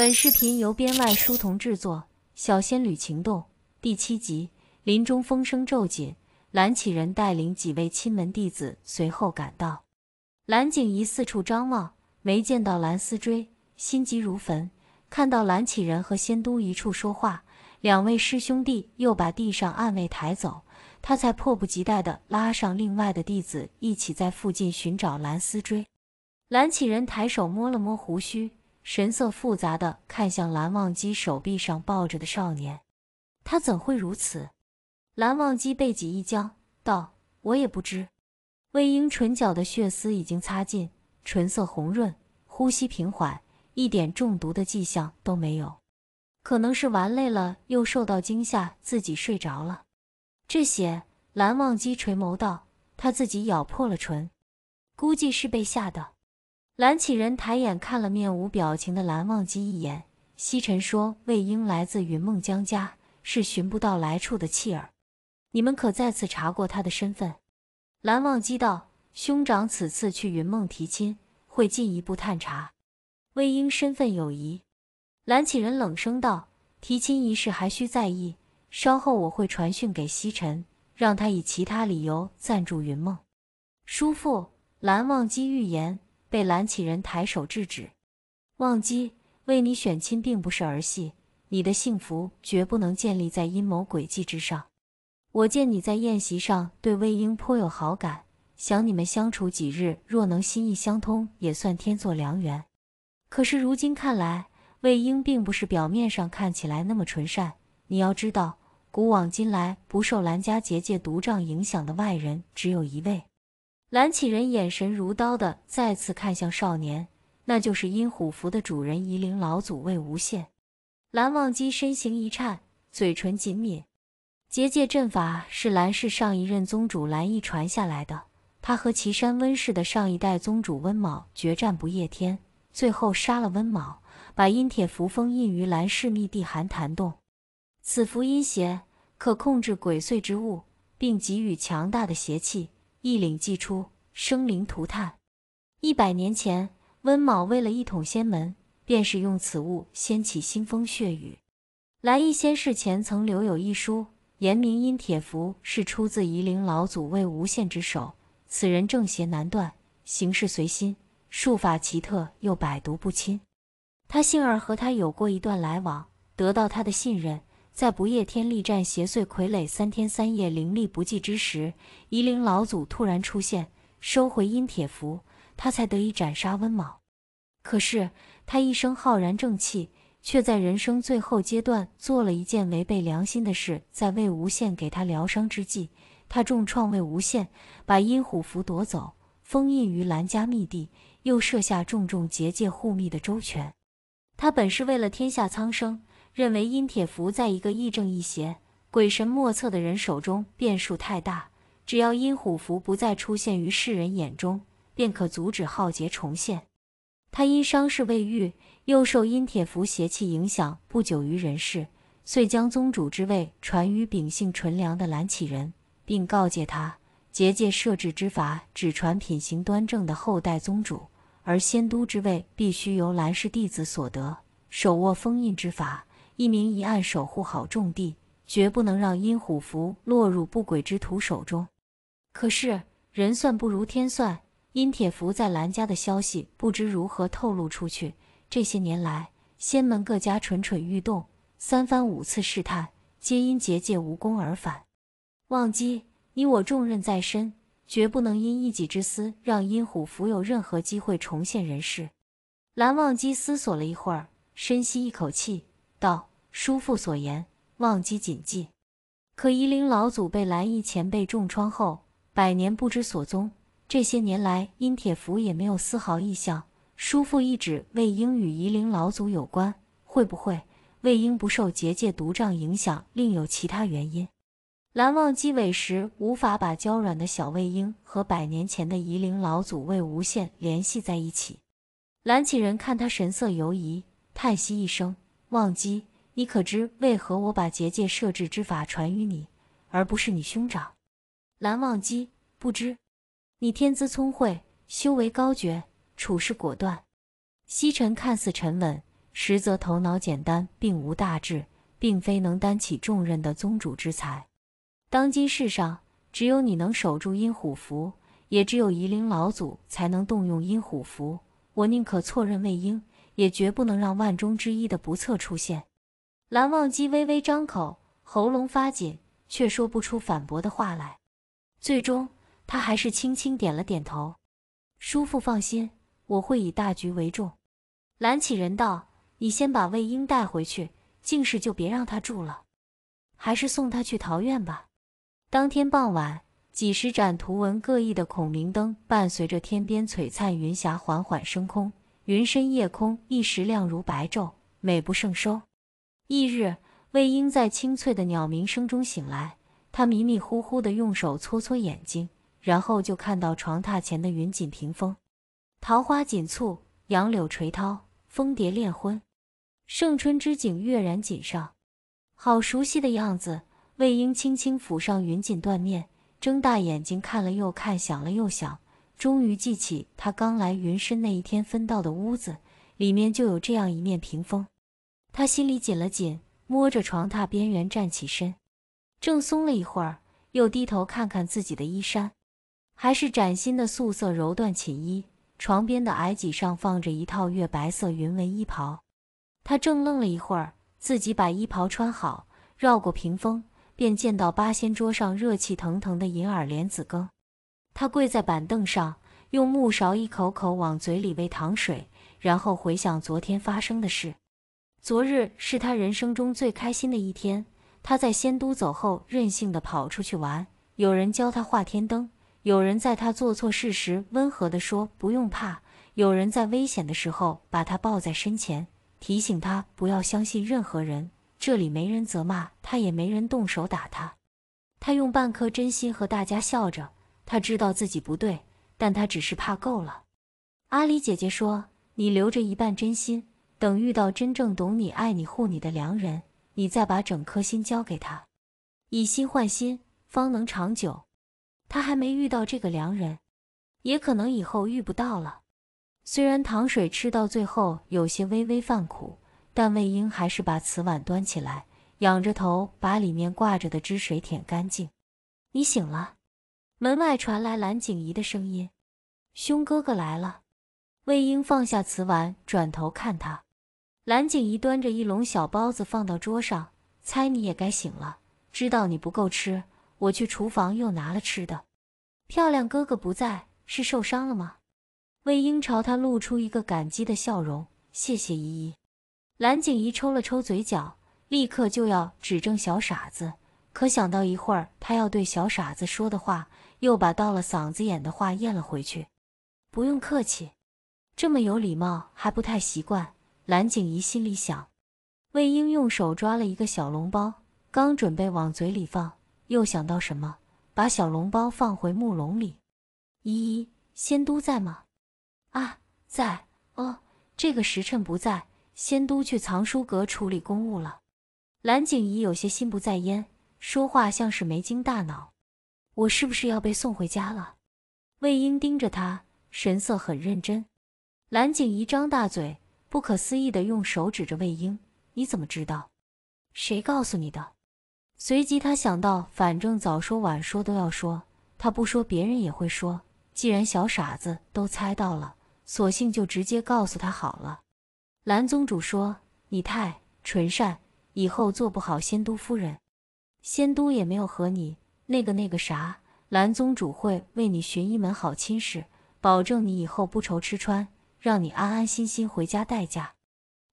本视频由编外书童制作，《小仙女情动》第七集，林中风声骤紧，蓝启仁带领几位亲门弟子随后赶到。蓝景仪四处张望，没见到蓝思追，心急如焚。看到蓝启仁和仙都一处说话，两位师兄弟又把地上暗卫抬走，他才迫不及待地拉上另外的弟子一起在附近寻找蓝思追。蓝启仁抬手摸了摸胡须。神色复杂的看向蓝忘机手臂上抱着的少年，他怎会如此？蓝忘机背脊一僵，道：“我也不知。”魏婴唇角的血丝已经擦尽，唇色红润，呼吸平缓，一点中毒的迹象都没有。可能是玩累了，又受到惊吓，自己睡着了。这血，蓝忘机垂眸道：“他自己咬破了唇，估计是被吓的。”蓝启仁抬眼看了面无表情的蓝忘机一眼，西沉说：“魏婴来自云梦江家，是寻不到来处的弃儿，你们可再次查过他的身份？”蓝忘机道：“兄长此次去云梦提亲，会进一步探查魏婴身份有疑。”蓝启仁冷声道：“提亲一事还需再议，稍后我会传讯给西沉，让他以其他理由暂住云梦。”叔父，蓝忘机预言。被蓝启仁抬手制止，忘机为你选亲并不是儿戏，你的幸福绝不能建立在阴谋诡计之上。我见你在宴席上对魏婴颇有好感，想你们相处几日，若能心意相通，也算天作良缘。可是如今看来，魏婴并不是表面上看起来那么纯善。你要知道，古往今来不受蓝家结界毒瘴影响的外人只有一位。蓝启仁眼神如刀的再次看向少年，那就是阴虎符的主人夷陵老祖魏无羡。蓝忘机身形一颤，嘴唇紧抿。结界阵法是蓝氏上一任宗主蓝奕传下来的。他和岐山温氏的上一代宗主温某决战不夜天，最后杀了温某，把阴铁符封印于蓝氏密地寒潭洞。此符阴邪，可控制鬼祟之物，并给予强大的邪气。一领祭出，生灵涂炭。一百年前，温某为了一统仙门，便是用此物掀起腥风血雨。来逸仙逝前曾留有一书，言明因铁符是出自夷陵老祖魏无羡之手。此人正邪难断，行事随心，术法奇特又百毒不侵。他幸而和他有过一段来往，得到他的信任。在不夜天力战邪祟傀儡三天三夜灵力不济之时，夷陵老祖突然出现，收回阴铁符，他才得以斩杀温某。可是他一生浩然正气，却在人生最后阶段做了一件违背良心的事。在魏无羡给他疗伤之际，他重创魏无羡，把阴虎符夺走，封印于兰家秘地，又设下重重结界护密的周全。他本是为了天下苍生。认为阴铁符在一个亦正亦邪、鬼神莫测的人手中变数太大，只要阴虎符不再出现于世人眼中，便可阻止浩劫重现。他因伤势未愈，又受阴铁符邪气影响，不久于人世，遂将宗主之位传于秉性纯良的蓝启仁，并告诫他结界设置之法只传品行端正的后代宗主，而仙都之位必须由蓝氏弟子所得，手握封印之法。一明一暗守护好重地，绝不能让阴虎符落入不轨之徒手中。可是人算不如天算，阴铁符在兰家的消息不知如何透露出去。这些年来，仙门各家蠢蠢欲动，三番五次试探，皆因结界无功而返。忘机，你我重任在身，绝不能因一己之私，让阴虎符有任何机会重现人世。蓝忘机思索了一会儿，深吸一口气道。叔父所言，忘机谨记。可夷陵老祖被蓝衣前辈重创后，百年不知所踪。这些年来，殷铁符也没有丝毫异象。叔父一指魏婴与夷陵老祖有关，会不会魏婴不受结界毒瘴影响，另有其他原因？蓝忘机委实无法把娇软的小魏婴和百年前的夷陵老祖魏无羡联系在一起。蓝启仁看他神色犹疑，叹息一声，忘机。你可知为何我把结界设置之法传于你，而不是你兄长蓝忘机？不知。你天资聪慧，修为高绝，处事果断。西沉看似沉稳，实则头脑简单，并无大志，并非能担起重任的宗主之才。当今世上，只有你能守住阴虎符，也只有夷陵老祖才能动用阴虎符。我宁可错认魏婴，也绝不能让万中之一的不测出现。蓝忘机微微张口，喉咙发紧，却说不出反驳的话来。最终，他还是轻轻点了点头。“叔父放心，我会以大局为重。”蓝启仁道：“你先把魏婴带回去，静室就别让他住了，还是送他去桃院吧。”当天傍晚，几十盏图文各异的孔明灯伴随着天边璀璨云霞缓缓升空，云深夜空一时亮如白昼，美不胜收。翌日，魏婴在清脆的鸟鸣声中醒来，他迷迷糊糊地用手搓搓眼睛，然后就看到床榻前的云锦屏风，桃花锦簇，杨柳垂涛，蜂蝶恋婚，盛春之景跃然锦上。好熟悉的样子，魏婴轻轻抚上云锦缎面，睁大眼睛看了又看，想了又想，终于记起他刚来云深那一天分到的屋子里面就有这样一面屏风。他心里紧了紧，摸着床榻边缘站起身，正松了一会儿，又低头看看自己的衣衫，还是崭新的素色柔缎寝衣。床边的矮几上放着一套月白色云纹衣袍，他正愣了一会儿，自己把衣袍穿好，绕过屏风，便见到八仙桌上热气腾腾的银耳莲子羹。他跪在板凳上，用木勺一口口往嘴里喂糖水，然后回想昨天发生的事。昨日是他人生中最开心的一天。他在仙都走后，任性的跑出去玩。有人教他画天灯，有人在他做错事时温和的说“不用怕”，有人在危险的时候把他抱在身前，提醒他不要相信任何人。这里没人责骂他，也没人动手打他。他用半颗真心和大家笑着。他知道自己不对，但他只是怕够了。阿里姐姐说：“你留着一半真心。”等遇到真正懂你、爱你、护你的良人，你再把整颗心交给他，以心换心，方能长久。他还没遇到这个良人，也可能以后遇不到了。虽然糖水吃到最后有些微微泛苦，但魏婴还是把瓷碗端起来，仰着头把里面挂着的汁水舔干净。你醒了，门外传来蓝景怡的声音：“兄哥哥来了。”魏婴放下瓷碗，转头看他。蓝景仪端着一笼小包子放到桌上，猜你也该醒了。知道你不够吃，我去厨房又拿了吃的。漂亮哥哥不在，是受伤了吗？魏婴朝他露出一个感激的笑容，谢谢依依。蓝景仪抽了抽嘴角，立刻就要指正小傻子，可想到一会儿他要对小傻子说的话，又把到了嗓子眼的话咽了回去。不用客气，这么有礼貌还不太习惯。蓝景仪心里想，魏婴用手抓了一个小笼包，刚准备往嘴里放，又想到什么，把小笼包放回木笼里。依依，仙都在吗？啊，在哦，这个时辰不在，仙都去藏书阁处理公务了。蓝景仪有些心不在焉，说话像是没经大脑。我是不是要被送回家了？魏婴盯着他，神色很认真。蓝景仪张大嘴。不可思议地用手指着魏婴：“你怎么知道？谁告诉你的？”随即他想到，反正早说晚说都要说，他不说别人也会说。既然小傻子都猜到了，索性就直接告诉他好了。蓝宗主说：“你太纯善，以后做不好仙都夫人。仙都也没有和你那个那个啥，蓝宗主会为你寻一门好亲事，保证你以后不愁吃穿。”让你安安心心回家待嫁。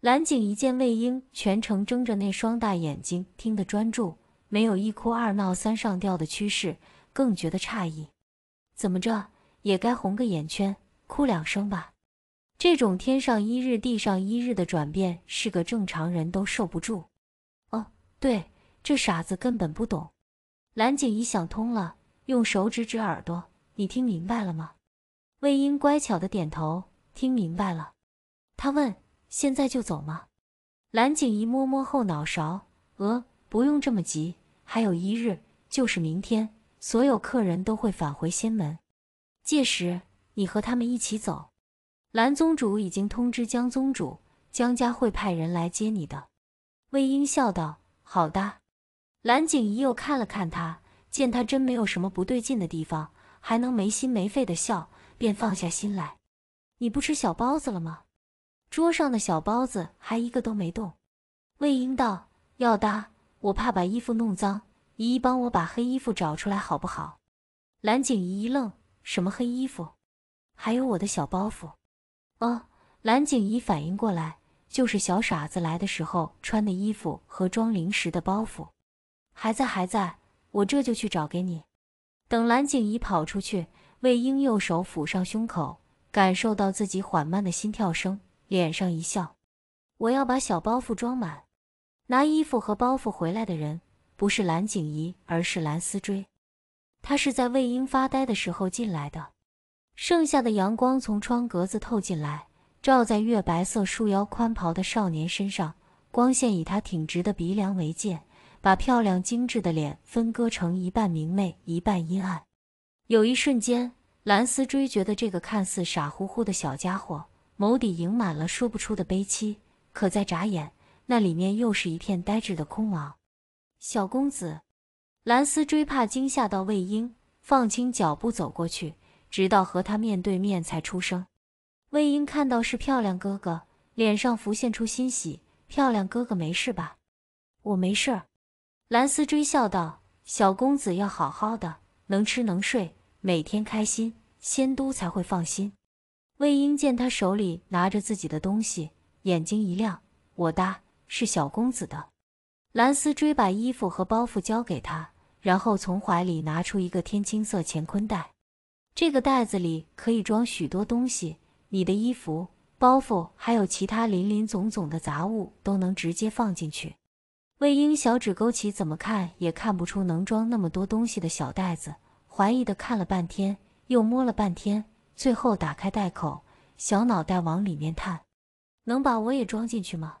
蓝景一见魏婴全程睁着那双大眼睛，听得专注，没有一哭二闹三上吊的趋势，更觉得诧异。怎么着也该红个眼圈，哭两声吧？这种天上一日地上一日的转变，是个正常人都受不住。哦，对，这傻子根本不懂。蓝景一想通了，用手指指耳朵：“你听明白了吗？”魏婴乖巧地点头。听明白了，他问：“现在就走吗？”蓝景仪摸摸后脑勺，呃，不用这么急，还有一日，就是明天，所有客人都会返回仙门，届时你和他们一起走。蓝宗主已经通知江宗主，江家会派人来接你的。”魏婴笑道：“好的。”蓝景仪又看了看他，见他真没有什么不对劲的地方，还能没心没肺的笑，便放下心来。你不吃小包子了吗？桌上的小包子还一个都没动。魏婴道：“要搭，我怕把衣服弄脏。姨姨帮我把黑衣服找出来好不好？”蓝景仪一愣：“什么黑衣服？还有我的小包袱？”哦，蓝景仪反应过来，就是小傻子来的时候穿的衣服和装零食的包袱，还在，还在，我这就去找给你。等蓝景仪跑出去，魏婴右手抚上胸口。感受到自己缓慢的心跳声，脸上一笑。我要把小包袱装满。拿衣服和包袱回来的人不是蓝景怡，而是蓝思追。他是在魏婴发呆的时候进来的。剩下的阳光从窗格子透进来，照在月白色束腰宽袍的少年身上。光线以他挺直的鼻梁为界，把漂亮精致的脸分割成一半明媚，一半阴暗。有一瞬间。兰斯追觉得这个看似傻乎乎的小家伙，眸底盈满了说不出的悲戚，可再眨眼，那里面又是一片呆滞的空茫。小公子，兰斯追怕惊吓到魏婴，放轻脚步走过去，直到和他面对面才出声。魏婴看到是漂亮哥哥，脸上浮现出欣喜：“漂亮哥哥没事吧？”“我没事儿。”兰斯追笑道：“小公子要好好的，能吃能睡。”每天开心，仙都才会放心。魏婴见他手里拿着自己的东西，眼睛一亮：“我答是小公子的。”蓝思追把衣服和包袱交给他，然后从怀里拿出一个天青色乾坤袋。这个袋子里可以装许多东西，你的衣服、包袱，还有其他林林总总的杂物，都能直接放进去。魏婴小指勾起，怎么看也看不出能装那么多东西的小袋子。怀疑的看了半天，又摸了半天，最后打开袋口，小脑袋往里面探：“能把我也装进去吗？”